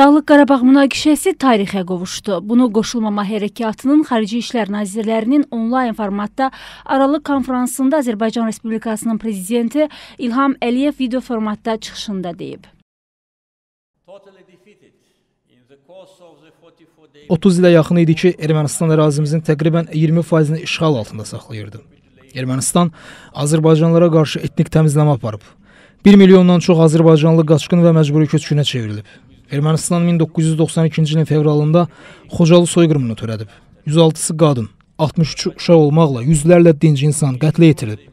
Dağlıq Qarabağ münaqişəsi tarixə qovuşdu. Bunu qoşulmama hərəkatının xarici işlər nazirlərinin onlayn formatda Aralıq konfransında Azərbaycan Respublikasının prezidenti İlham Əliyev video formatda çıxışında deyib. 30 ilə yaxın idi ki, Ermənistan ərazimizin təqribən 20%-ni işğal altında saxlayırdı. Ermənistan Azərbaycanlılara qarşı etnik təmizləmə aparıb. 1 milyondan çox azərbaycanlı qaçqın və məcburi köçkünə çevrilib. Ermənistan 1992-ci ilin fevralında Xocalı soyqırımını törədib. 106-sı qadın, 63 uşaq olmaqla yüzlərlə dinc insan qətlə yetirilib.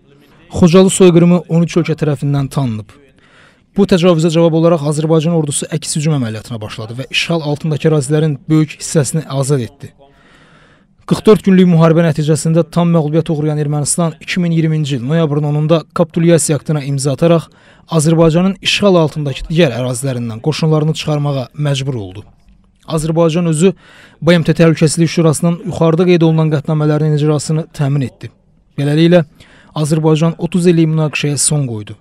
Xocalı soyqırımı 13 ölkə tərəfindən tanınıb. Bu təcavüzə cavab olaraq Azərbaycan ordusu əks hücum əməliyyatına başladı və işğal altındakı ərazilərin böyük hissəsini azad etdi. 44 günlük müharibə nəticəsində tam məğlubiyyət uğrayan Ermənistan 2020-ci il noyabrın 10-da kapitulyasiya aktına imza ataraq Azərbaycanın işğal altındakı digər ərazilərindən qoşunlarını çıxarmağa məcbur oldu. Azərbaycan özü BMT Təhlükəsizlik Şurasının yuxarıda qeyd olunan qətnamələrinin icrasını təmin etdi. Beləliklə, Azərbaycan 30 illik münaqişəyə son qoydu.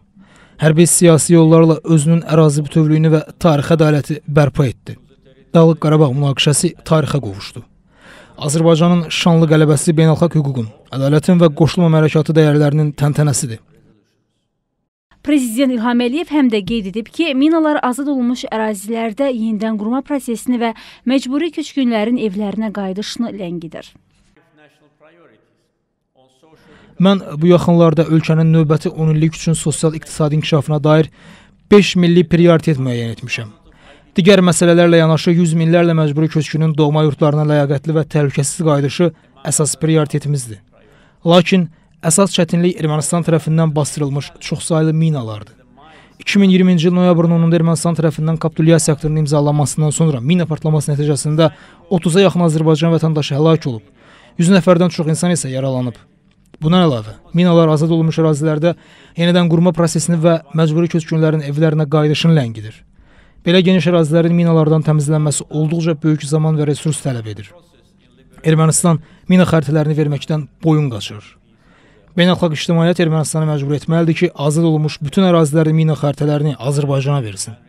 Hərbi siyasi yollarla özünün ərazi bütövlüyünü və tarixi ədaləti bərpa etdi. Dağlıq Qarabağ münaqişəsi tarixə qovuşdu. Azərbaycanın şanlı qələbəsi beynəlxalq hüququn, ədalətin və qoşulmama hərəkatı dəyərlərinin təntənəsidir. Prezident İlham Əliyev həm də qeyd edib ki, minalar azad olunmuş ərazilərdə yenidən qurma prosesini və məcburi köçkünlərin evlərinə qayıdışını ləngidir. Mən bu yaxınlarda ölkənin növbəti 10 illik üçün sosial iqtisadi inkişafına dair 5 milli prioritet müəyyən etmişəm. Digər məsələlərlə yanaşı 100 minlərlə məcburi köçkünün doğma yurtlarına ləyaqətli və təhlükəsiz qayıdışı əsas prioritetimizdir. Lakin əsas çətinlik Ermənistan tərəfindən basdırılmış çoxsaylı minalardır. 2020-ci il noyabrın 10-da Ermənistan tərəfindən kapitulyasiya aktının imzalanmasından sonra mina partlaması nəticəsində 30-a yaxın Azərbaycan vətəndaşı həlak olub, 100 nəfərdən çox insan isə yaralanıb. Bundan əlavə, minalar azad olunmuş ərazilərdə yenidən qurma prosesini və məcburi köçkünlərin evlərinə qayıdışını ləngidir. Belə geniş ərazilərin minalardan təmizlənməsi olduqca böyük zaman və resurs tələb edir. Ermənistan mina xəritələrini verməkdən boyun qaçır. Beynəlxalq ictimaiyyət Ermənistanı məcbur etməlidir ki, azad olunmuş bütün ərazilərin mina xəritələrini Azərbaycana versin.